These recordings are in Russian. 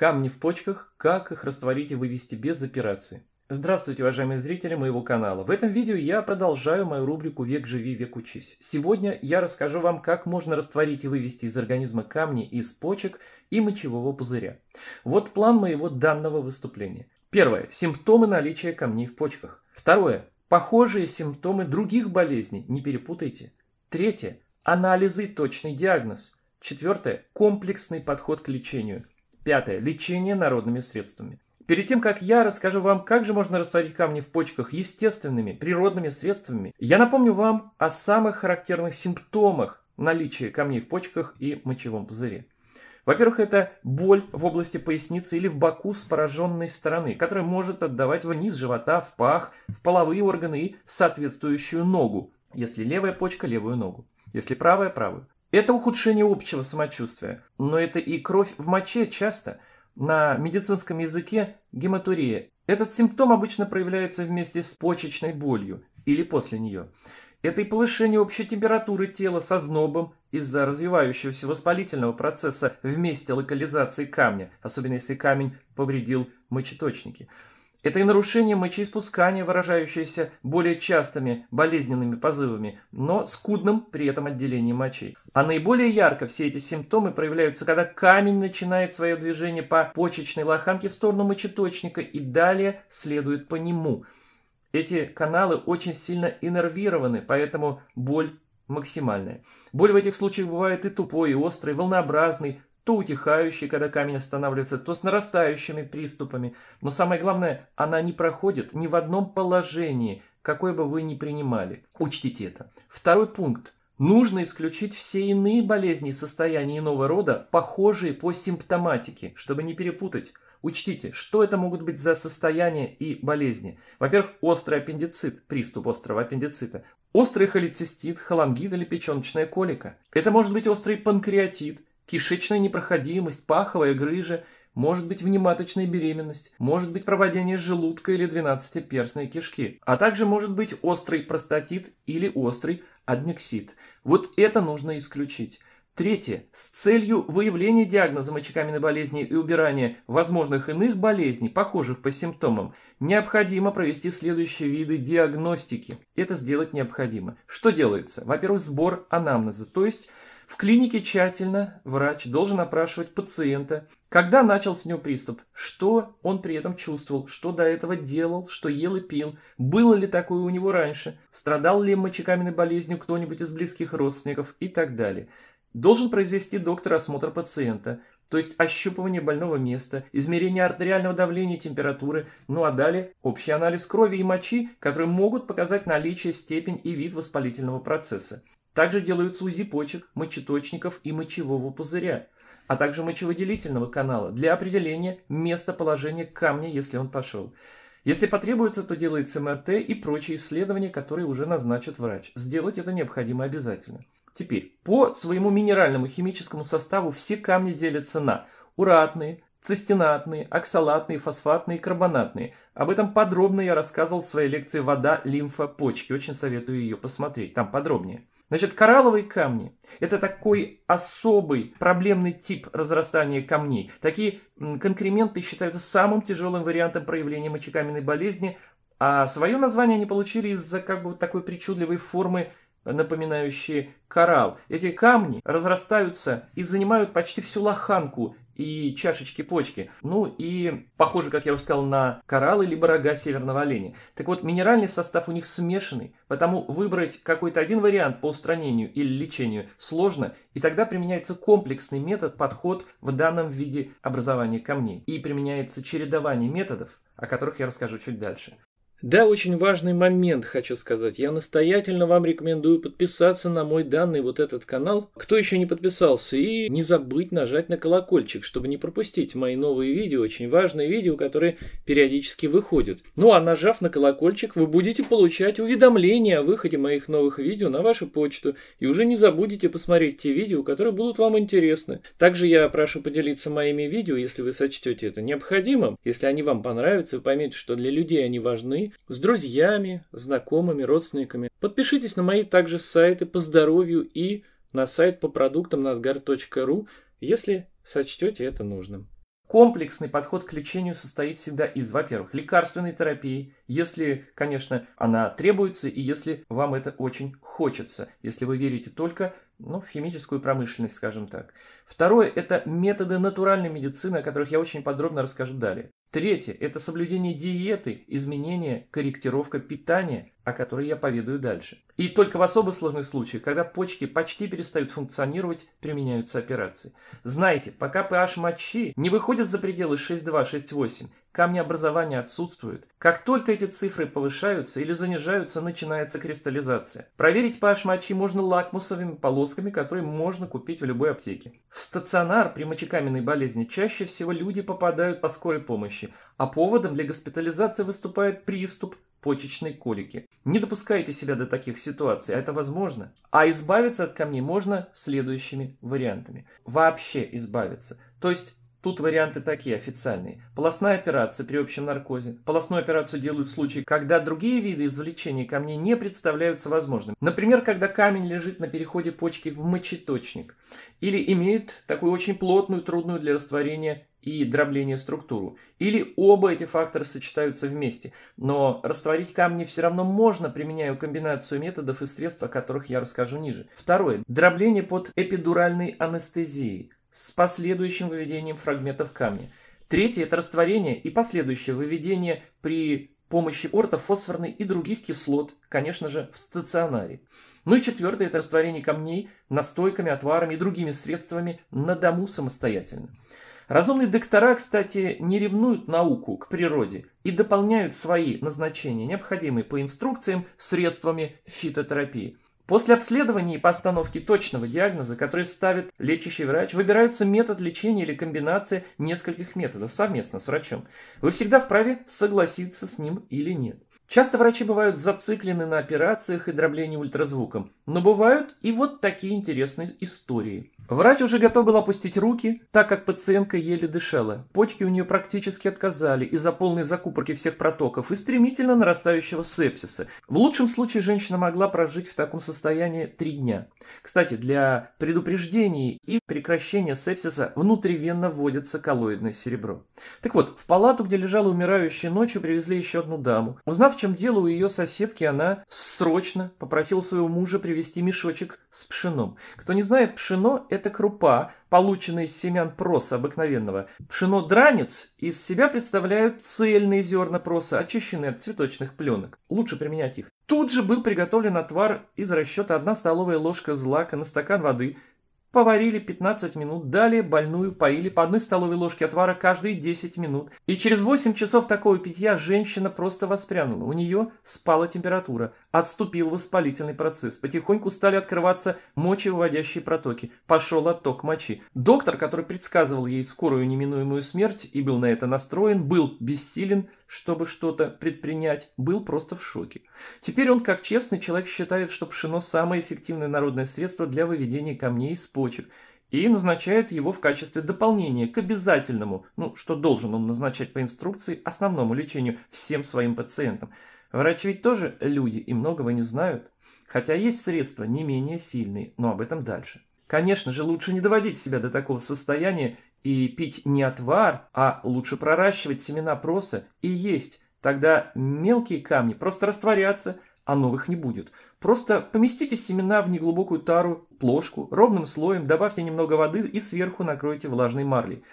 Камни в почках. Как их растворить и вывести без операции? Здравствуйте, уважаемые зрители моего канала. В этом видео я продолжаю мою рубрику «Век живи, век учись». Сегодня я расскажу вам, как можно растворить и вывести из организма камни из почек и мочевого пузыря. Вот план моего данного выступления. Первое. Симптомы наличия камней в почках. Второе. Похожие симптомы других болезней, не перепутайте. Третье. Анализы, и точный диагноз. Четвертое. Комплексный подход к лечению. Пятое. Лечение народными средствами. Перед тем, как я расскажу вам, как же можно растворить камни в почках естественными, природными средствами, я напомню вам о самых характерных симптомах наличия камней в почках и мочевом пузыре. Во-первых, это боль в области поясницы или в боку с пораженной стороны, которая может отдавать вниз живота, в пах, в половые органы и соответствующую ногу, если левая почка – левую ногу, если правая – правую. Это ухудшение общего самочувствия, но это и кровь в моче часто, на медицинском языке гематурия. Этот симптом обычно проявляется вместе с почечной болью или после нее. Это и повышение общей температуры тела со знобом из-за развивающегося воспалительного процесса вместе локализации камня, особенно если камень повредил мочеточники. Это и нарушение мочеиспускания, выражающееся более частыми болезненными позывами, но скудным при этом отделением мочи. А наиболее ярко все эти симптомы проявляются, когда камень начинает свое движение по почечной лоханке в сторону мочеточника и далее следует по нему. Эти каналы очень сильно иннервированы, поэтому боль максимальная. Боль в этих случаях бывает и тупой, и острый, и то утихающей, когда камень останавливается, то с нарастающими приступами. Но самое главное, она не проходит ни в одном положении, какое бы вы ни принимали. Учтите это. Второй пункт. Нужно исключить все иные болезни и состояния иного рода, похожие по симптоматике, чтобы не перепутать. Учтите, что это могут быть за состояния и болезни. Во-первых, острый аппендицит, приступ острого аппендицита. Острый холецистит, холангит или печеночная колика. Это может быть острый панкреатит, кишечная непроходимость, паховая грыжа, может быть внематочная беременность, может быть проводение желудка или двенадцатиперстной кишки, а также может быть острый простатит или острый аднексит. Вот это нужно исключить. Третье. С целью выявления диагноза мочекаменной болезни и убирания возможных иных болезней, похожих по симптомам, необходимо провести следующие виды диагностики. Это сделать необходимо. Что делается? Во-первых, сбор анамнеза, то есть в клинике тщательно врач должен опрашивать пациента, когда начался у него приступ, что он при этом чувствовал, что до этого делал, что ел и пил, было ли такое у него раньше, страдал ли мочекаменной болезнью кто-нибудь из близких родственников и так далее. Должен произвести доктор осмотр пациента, то есть ощупывание больного места, измерение артериального давления и температуры, ну а далее общий анализ крови и мочи, которые могут показать наличие, степень и вид воспалительного процесса. Также делаются УЗИ почек, мочеточников и мочевого пузыря, а также мочеводелительного канала для определения местоположения камня, если он пошел. Если потребуется, то делается МРТ и прочие исследования, которые уже назначит врач. Сделать это необходимо обязательно. Теперь, по своему минеральному химическому составу все камни делятся на уратные, цистинатные, оксалатные, фосфатные, и карбонатные. Об этом подробно я рассказывал в своей лекции «Вода, лимфа, почки». Очень советую ее посмотреть, там подробнее. Значит, коралловые камни – это такой особый проблемный тип разрастания камней. Такие конкременты считаются самым тяжелым вариантом проявления мочекаменной болезни, а свое название они получили из-за как бы такой причудливой формы, напоминающей коралл. Эти камни разрастаются и занимают почти всю лоханку и чашечки почки. Ну и похоже, как я уже сказал, на кораллы либо рога северного оленя. Так вот, минеральный состав у них смешанный, потому выбрать какой-то один вариант по устранению или лечению сложно, и тогда применяется комплексный метод, подход в данном виде образования камней. И применяется чередование методов, о которых я расскажу чуть дальше. Да, очень важный момент хочу сказать. Я настоятельно вам рекомендую подписаться на мой данный вот этот канал, кто еще не подписался, и не забыть нажать на колокольчик, чтобы не пропустить мои новые видео, очень важные видео, которые периодически выходят. Ну а нажав на колокольчик, вы будете получать уведомления о выходе моих новых видео на вашу почту, и уже не забудете посмотреть те видео, которые будут вам интересны. Также я прошу поделиться моими видео, если вы сочтете это необходимым, если они вам понравятся, вы поймете, что для людей они важны, с друзьями, знакомыми, родственниками. Подпишитесь на мои также сайты по здоровью и на сайт по продуктам на надгар.ру, если сочтете это нужным. Комплексный подход к лечению состоит всегда из, во-первых, лекарственной терапии, если, конечно, она требуется и если вам это очень хочется, если вы верите только ну, в химическую промышленность, скажем так. Второе – это методы натуральной медицины, о которых я очень подробно расскажу далее. Третье – это соблюдение диеты, изменение, корректировка питания, о которой я поведаю дальше. И только в особо сложных случаях, когда почки почти перестают функционировать, применяются операции. знаете пока pH мочи не выходит за пределы 6,2-6,8, образования отсутствуют. Как только эти цифры повышаются или занижаются, начинается кристаллизация. Проверить pH мочи можно лакмусовыми полосками, которые можно купить в любой аптеке. В стационар при мочекаменной болезни чаще всего люди попадают по скорой помощи, а поводом для госпитализации выступает приступ – почечной колики. Не допускайте себя до таких ситуаций, это возможно. А избавиться от камней можно следующими вариантами. Вообще избавиться. То есть Тут варианты такие официальные. Полостная операция при общем наркозе. Полостную операцию делают в случае, когда другие виды извлечения камней не представляются возможными. Например, когда камень лежит на переходе почки в мочеточник. Или имеет такую очень плотную, трудную для растворения и дробление структуру. Или оба эти фактора сочетаются вместе. Но растворить камни все равно можно, применяя комбинацию методов и средств, о которых я расскажу ниже. Второе. Дробление под эпидуральной анестезией с последующим выведением фрагментов камня. Третье – это растворение и последующее выведение при помощи ортофосфорной и других кислот, конечно же, в стационаре. Ну и четвертое – это растворение камней настойками, отварами и другими средствами на дому самостоятельно. Разумные доктора, кстати, не ревнуют науку к природе и дополняют свои назначения, необходимые по инструкциям, средствами фитотерапии. После обследования и постановки точного диагноза, который ставит лечащий врач, выбираются метод лечения или комбинация нескольких методов совместно с врачом. Вы всегда вправе согласиться с ним или нет. Часто врачи бывают зациклены на операциях и дроблении ультразвуком, но бывают и вот такие интересные истории. Врач уже готов был опустить руки, так как пациентка еле дышала. Почки у нее практически отказали из-за полной закупорки всех протоков и стремительно нарастающего сепсиса. В лучшем случае женщина могла прожить в таком состоянии три дня. Кстати, для предупреждения и прекращения сепсиса внутривенно вводится коллоидное серебро. Так вот, в палату, где лежала умирающая ночью, привезли еще одну даму. Узнав, в чем дело у ее соседки, она срочно попросила своего мужа привезти мешочек с пшеном. Кто не знает, пшено – это это крупа, полученная из семян проса обыкновенного. Пшено-дранец из себя представляют цельные зерна проса, очищенные от цветочных пленок. Лучше применять их. Тут же был приготовлен отвар из расчета 1 столовая ложка злака на стакан воды – Поварили 15 минут, далее больную поили по одной столовой ложке отвара каждые 10 минут. И через 8 часов такого питья женщина просто воспрянула. У нее спала температура, отступил воспалительный процесс. Потихоньку стали открываться мочевыводящие протоки. Пошел отток мочи. Доктор, который предсказывал ей скорую неминуемую смерть и был на это настроен, был бессилен, чтобы что-то предпринять, был просто в шоке. Теперь он, как честный человек, считает, что пшено самое эффективное народное средство для выведения камней из почек, и назначает его в качестве дополнения к обязательному, ну, что должен он назначать по инструкции, основному лечению всем своим пациентам. Врачи ведь тоже люди и многого не знают. Хотя есть средства не менее сильные, но об этом дальше. Конечно же, лучше не доводить себя до такого состояния и пить не отвар, а лучше проращивать семена проса и есть. Тогда мелкие камни просто растворятся – а новых не будет. Просто поместите семена в неглубокую тару, плошку, ровным слоем, добавьте немного воды и сверху накройте влажной марлей.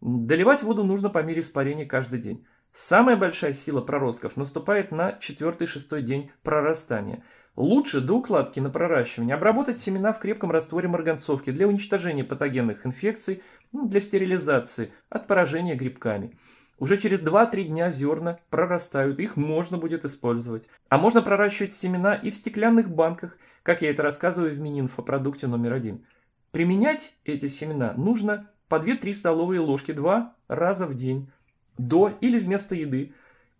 Доливать воду нужно по мере испарения каждый день. Самая большая сила проростков наступает на 4-6 день прорастания. Лучше до укладки на проращивание обработать семена в крепком растворе марганцовки для уничтожения патогенных инфекций, ну, для стерилизации от поражения грибками. Уже через 2-3 дня зерна прорастают, их можно будет использовать. А можно проращивать семена и в стеклянных банках, как я это рассказываю в мини-инфопродукте номер один. Применять эти семена нужно по 2-3 столовые ложки 2 раза в день, до или вместо еды,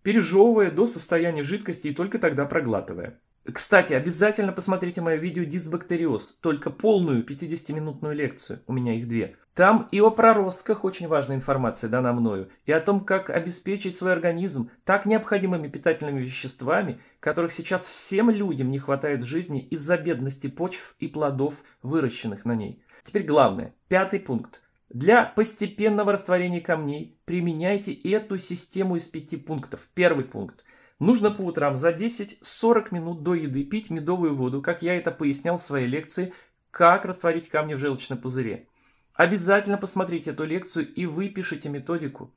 пережевывая до состояния жидкости и только тогда проглатывая. Кстати, обязательно посмотрите мое видео «Дисбактериоз», только полную 50-минутную лекцию, у меня их две – там и о проростках очень важная информация дана мною, и о том, как обеспечить свой организм так необходимыми питательными веществами, которых сейчас всем людям не хватает в жизни из-за бедности почв и плодов, выращенных на ней. Теперь главное, пятый пункт. Для постепенного растворения камней применяйте эту систему из пяти пунктов. Первый пункт. Нужно по утрам за 10-40 минут до еды пить медовую воду, как я это пояснял в своей лекции «Как растворить камни в желчном пузыре». Обязательно посмотрите эту лекцию и выпишите методику.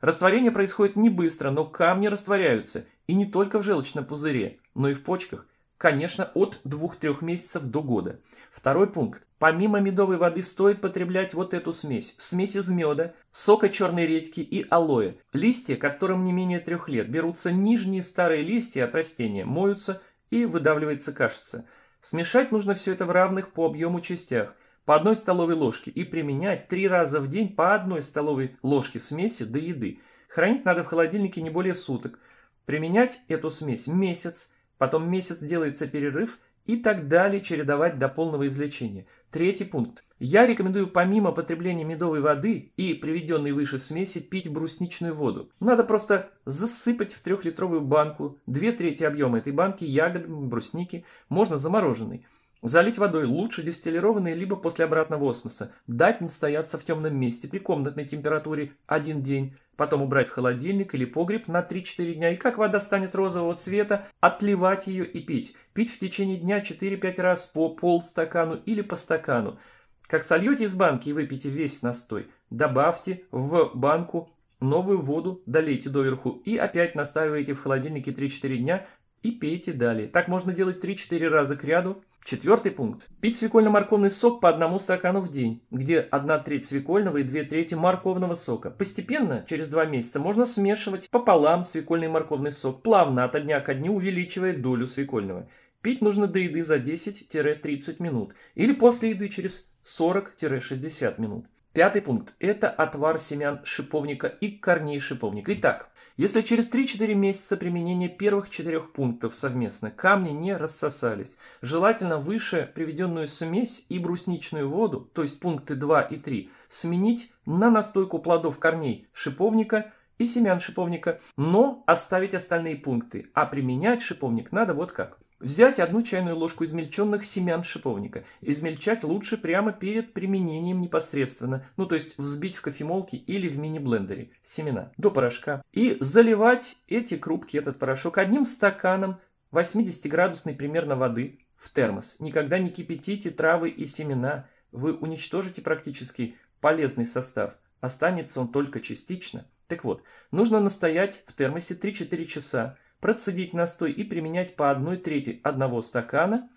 Растворение происходит не быстро, но камни растворяются, и не только в желчном пузыре, но и в почках. Конечно, от 2-3 месяцев до года. Второй пункт. Помимо медовой воды стоит потреблять вот эту смесь. Смесь из меда, сока черной редьки и алоэ. Листья, которым не менее трех лет, берутся нижние старые листья от растения, моются и выдавливается кашица. Смешать нужно все это в равных по объему частях – по одной столовой ложке и применять три раза в день по одной столовой ложке смеси до еды. Хранить надо в холодильнике не более суток. Применять эту смесь месяц, потом месяц делается перерыв и так далее чередовать до полного излечения. Третий пункт. Я рекомендую помимо потребления медовой воды и приведенной выше смеси пить брусничную воду. Надо просто засыпать в трехлитровую банку две трети объема этой банки ягод, брусники, можно замороженный. Залить водой лучше дистиллированной либо после обратного осмоса. Дать настояться в темном месте при комнатной температуре один день. Потом убрать в холодильник или погреб на 3-4 дня. И как вода станет розового цвета, отливать ее и пить. Пить в течение дня 4-5 раз по полстакану или по стакану. Как сольете из банки и выпьете весь настой, добавьте в банку новую воду, долейте доверху и опять настаиваете в холодильнике 3-4 дня и пейте далее. Так можно делать 3-4 раза к ряду Четвертый пункт. Пить свекольно-морковный сок по одному стакану в день, где 1 треть свекольного и 2 трети морковного сока. Постепенно, через 2 месяца, можно смешивать пополам свекольный и морковный сок, плавно от дня ко дню увеличивая долю свекольного. Пить нужно до еды за 10-30 минут или после еды через 40-60 минут. Пятый пункт – это отвар семян шиповника и корней шиповника. Итак, если через 3-4 месяца применения первых четырех пунктов совместно камни не рассосались, желательно выше приведенную смесь и брусничную воду, то есть пункты 2 и 3, сменить на настойку плодов корней шиповника и семян шиповника, но оставить остальные пункты, а применять шиповник надо вот как. Взять одну чайную ложку измельченных семян шиповника. Измельчать лучше прямо перед применением непосредственно, ну то есть взбить в кофемолке или в мини-блендере семена до порошка. И заливать эти крупки, этот порошок, одним стаканом 80-градусной примерно воды в термос. Никогда не кипятите травы и семена, вы уничтожите практически полезный состав. Останется он только частично. Так вот, нужно настоять в термосе 3-4 часа, процедить настой и применять по 1 трети одного стакана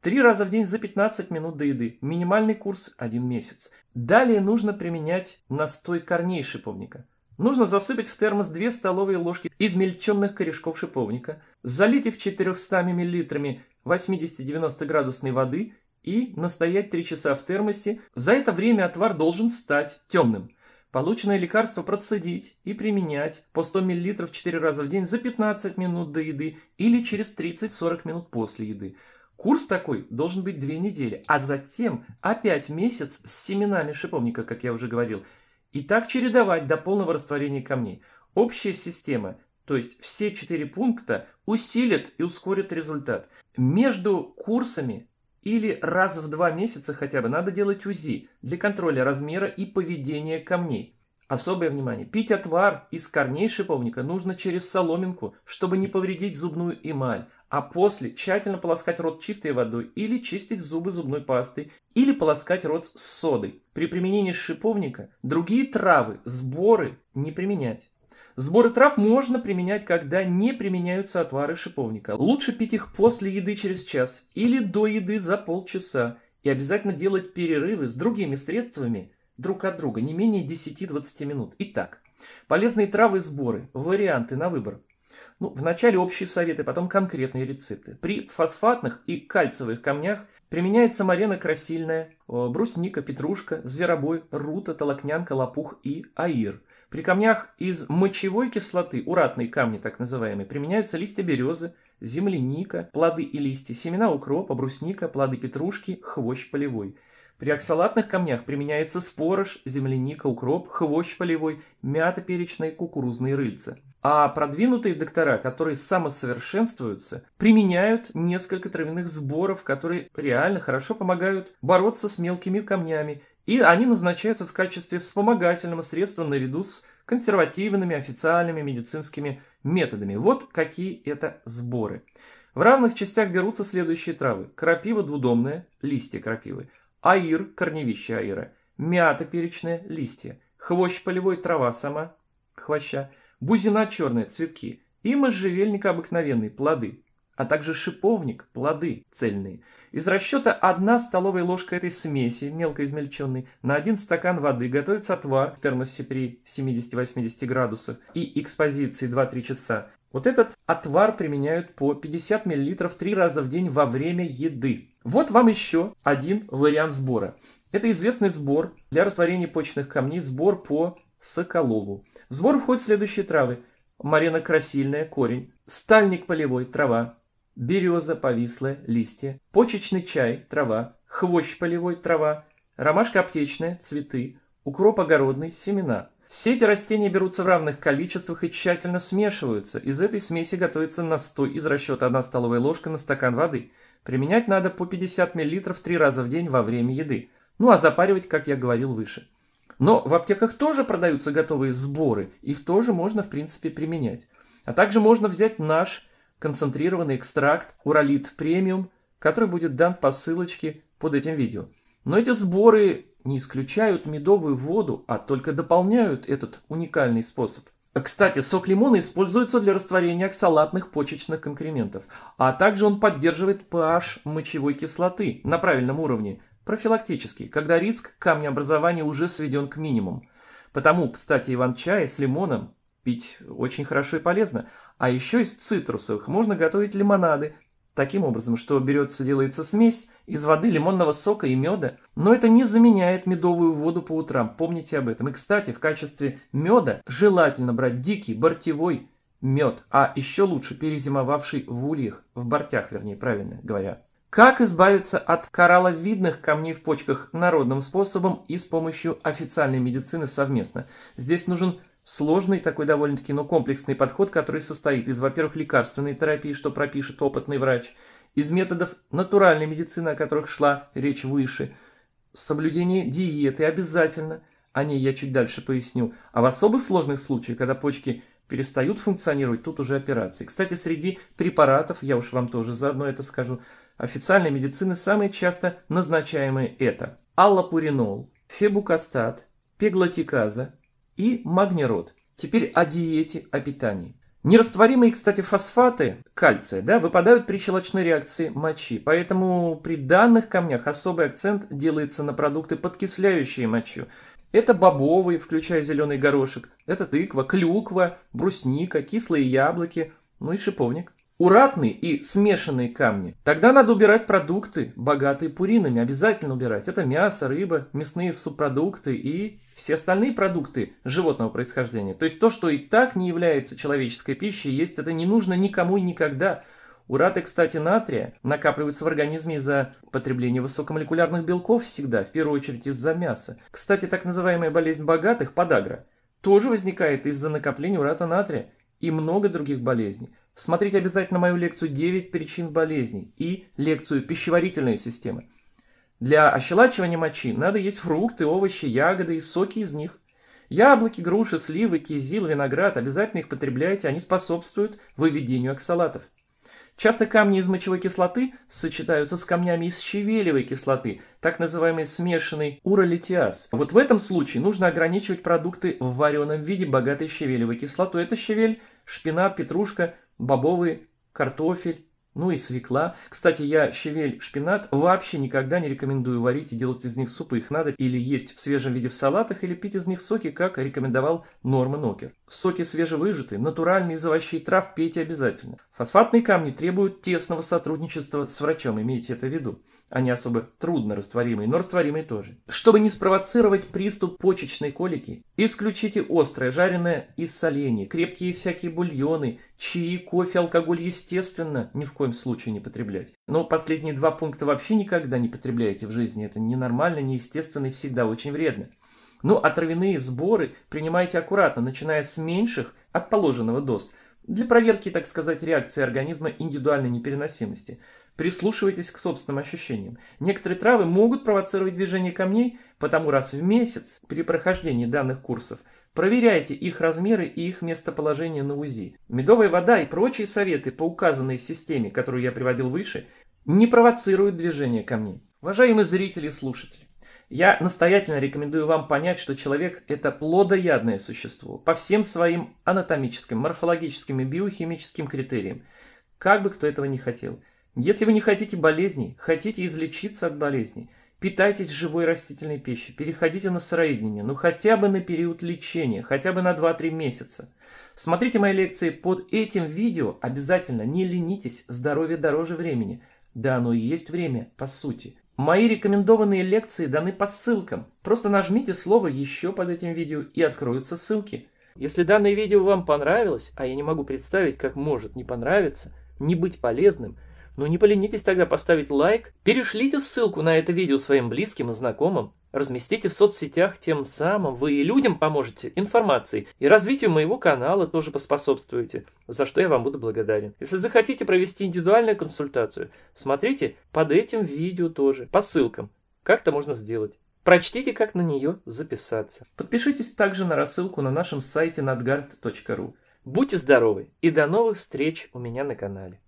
три раза в день за 15 минут до еды. Минимальный курс 1 месяц. Далее нужно применять настой корней шиповника. Нужно засыпать в термос 2 столовые ложки измельченных корешков шиповника, залить их 400 мл 80-90 градусной воды и настоять 3 часа в термосе. За это время отвар должен стать темным. Полученное лекарство процедить и применять по 100 мл 4 раза в день за 15 минут до еды или через 30-40 минут после еды. Курс такой должен быть 2 недели, а затем опять месяц с семенами шиповника, как я уже говорил, и так чередовать до полного растворения камней. Общая система, то есть все четыре пункта, усилит и ускорит результат. Между курсами или раз в два месяца хотя бы надо делать УЗИ для контроля размера и поведения камней. Особое внимание. Пить отвар из корней шиповника нужно через соломинку, чтобы не повредить зубную эмаль, а после тщательно полоскать рот чистой водой или чистить зубы зубной пастой, или полоскать рот с содой. При применении шиповника другие травы, сборы не применять. Сборы трав можно применять, когда не применяются отвары шиповника. Лучше пить их после еды через час или до еды за полчаса и обязательно делать перерывы с другими средствами друг от друга не менее 10-20 минут. Итак, полезные травы сборы, варианты на выбор. Ну, вначале общие советы, потом конкретные рецепты. При фосфатных и кальциевых камнях применяется марена красильная, э, брусника, петрушка, зверобой, рута, толокнянка, лопух и аир. При камнях из мочевой кислоты, уратные камни так называемые, применяются листья березы, земляника, плоды и листья, семена укропа, брусника, плоды петрушки, хвощ полевой. При оксалатных камнях применяется спорож, земляника, укроп, хвощ полевой, мята перечная, кукурузные рыльца. А продвинутые доктора, которые самосовершенствуются, применяют несколько травяных сборов, которые реально хорошо помогают бороться с мелкими камнями и они назначаются в качестве вспомогательного средства наряду с консервативными официальными медицинскими методами. Вот какие это сборы. В равных частях берутся следующие травы. Крапива двудомная, листья крапивы. Аир, корневище аира. Мята перечная, листья. Хвощ полевой, трава сама, хвоща. Бузина черная, цветки. И можжевельник обыкновенный, плоды а также шиповник, плоды цельные. Из расчета 1 столовая ложка этой смеси, мелко измельченной, на 1 стакан воды готовится отвар в термосе при 70-80 градусах и экспозиции 2-3 часа. Вот этот отвар применяют по 50 мл 3 раза в день во время еды. Вот вам еще один вариант сбора. Это известный сбор для растворения почных камней, сбор по Соколову. В сбор входят следующие травы. Марина красильная, корень. Стальник полевой, трава береза, повислая, листья, почечный чай, трава, хвощ полевой, трава, ромашка аптечная, цветы, укроп огородный, семена. Все эти растения берутся в равных количествах и тщательно смешиваются. Из этой смеси готовится настой из расчета 1 столовая ложка на стакан воды. Применять надо по 50 мл 3 раза в день во время еды. Ну а запаривать, как я говорил выше. Но в аптеках тоже продаются готовые сборы, их тоже можно в принципе применять. А также можно взять наш концентрированный экстракт Уралит Премиум, который будет дан по ссылочке под этим видео. Но эти сборы не исключают медовую воду, а только дополняют этот уникальный способ. Кстати, сок лимона используется для растворения оксалатных почечных конкрементов, а также он поддерживает pH мочевой кислоты на правильном уровне, профилактически, когда риск камнеобразования уже сведен к минимуму. Потому, кстати, иван-чай с лимоном пить очень хорошо и полезно, а еще из цитрусовых можно готовить лимонады, таким образом, что берется делается смесь из воды, лимонного сока и меда, но это не заменяет медовую воду по утрам, помните об этом. И, кстати, в качестве меда желательно брать дикий, бортевой мед, а еще лучше перезимовавший в ульях, в бортях, вернее, правильно говоря. Как избавиться от коралловидных камней в почках народным способом и с помощью официальной медицины совместно? Здесь нужен сложный такой довольно-таки, но комплексный подход, который состоит из, во-первых, лекарственной терапии, что пропишет опытный врач, из методов натуральной медицины, о которых шла речь выше, соблюдение диеты обязательно, о а ней я чуть дальше поясню, а в особо сложных случаях, когда почки перестают функционировать, тут уже операции. Кстати, среди препаратов, я уж вам тоже заодно это скажу, официальной медицины самые часто назначаемые это аллопуринол, фебукастат, пеглотиказа, и магнирод. Теперь о диете, о питании. Нерастворимые, кстати, фосфаты кальция да, выпадают при щелочной реакции мочи, поэтому при данных камнях особый акцент делается на продукты, подкисляющие мочу. Это бобовые, включая зеленый горошек, это тыква, клюква, брусника, кислые яблоки, ну и шиповник. Уратные и смешанные камни. Тогда надо убирать продукты, богатые пуринами. Обязательно убирать. Это мясо, рыба, мясные субпродукты и все остальные продукты животного происхождения. То есть то, что и так не является человеческой пищей, есть это не нужно никому и никогда. Ураты, кстати, натрия накапливаются в организме из-за потребления высокомолекулярных белков всегда, в первую очередь из-за мяса. Кстати, так называемая болезнь богатых, подагра, тоже возникает из-за накопления урата натрия и много других болезней. Смотрите обязательно мою лекцию «9 причин болезней» и лекцию «Пищеварительные системы». Для ощелачивания мочи надо есть фрукты, овощи, ягоды и соки из них. Яблоки, груши, сливы, кизил, виноград, обязательно их потребляйте, они способствуют выведению оксалатов. Часто камни из мочевой кислоты сочетаются с камнями из щавелевой кислоты, так называемый смешанный уролитиаз. Вот в этом случае нужно ограничивать продукты в вареном виде, богатые щавелевой кислотой. Это щавель, шпинат, петрушка, бобовый картофель, ну и свекла. Кстати, я щавель, шпинат вообще никогда не рекомендую варить и делать из них супы. Их надо или есть в свежем виде в салатах, или пить из них соки, как рекомендовал Норман Окер. Соки свежевыжатые, натуральные из овощей и трав пейте обязательно. Фосфатные камни требуют тесного сотрудничества с врачом, имейте это в виду. Они особо трудно растворимые, но растворимые тоже. Чтобы не спровоцировать приступ почечной колики, исключите острое, жареное и соленье, крепкие всякие бульоны, чаи, кофе, алкоголь, естественно, ни в коем случае не потреблять. Но последние два пункта вообще никогда не потребляйте в жизни, это ненормально, неестественно и всегда очень вредно. Ну а травяные сборы принимайте аккуратно, начиная с меньших от положенного доз, для проверки, так сказать, реакции организма индивидуальной непереносимости. Прислушивайтесь к собственным ощущениям. Некоторые травы могут провоцировать движение камней, потому раз в месяц при прохождении данных курсов проверяйте их размеры и их местоположение на УЗИ. Медовая вода и прочие советы по указанной системе, которую я приводил выше, не провоцируют движение камней. Уважаемые зрители и слушатели, я настоятельно рекомендую вам понять, что человек – это плодоядное существо по всем своим анатомическим, морфологическим и биохимическим критериям, как бы кто этого не хотел. Если вы не хотите болезней, хотите излечиться от болезней, питайтесь живой растительной пищей, переходите на сыроедение, ну хотя бы на период лечения, хотя бы на 2-3 месяца. Смотрите мои лекции под этим видео обязательно, не ленитесь, здоровье дороже времени. Да, но есть время, по сути. Мои рекомендованные лекции даны по ссылкам. Просто нажмите слово «Еще» под этим видео и откроются ссылки. Если данное видео вам понравилось, а я не могу представить, как может не понравиться, не быть полезным, ну не поленитесь тогда поставить лайк, перешлите ссылку на это видео своим близким и знакомым, разместите в соцсетях, тем самым вы и людям поможете информацией, и развитию моего канала тоже поспособствуете, за что я вам буду благодарен. Если захотите провести индивидуальную консультацию, смотрите под этим видео тоже, по ссылкам. Как это можно сделать? Прочтите, как на нее записаться. Подпишитесь также на рассылку на нашем сайте надгард.ру. Будьте здоровы и до новых встреч у меня на канале.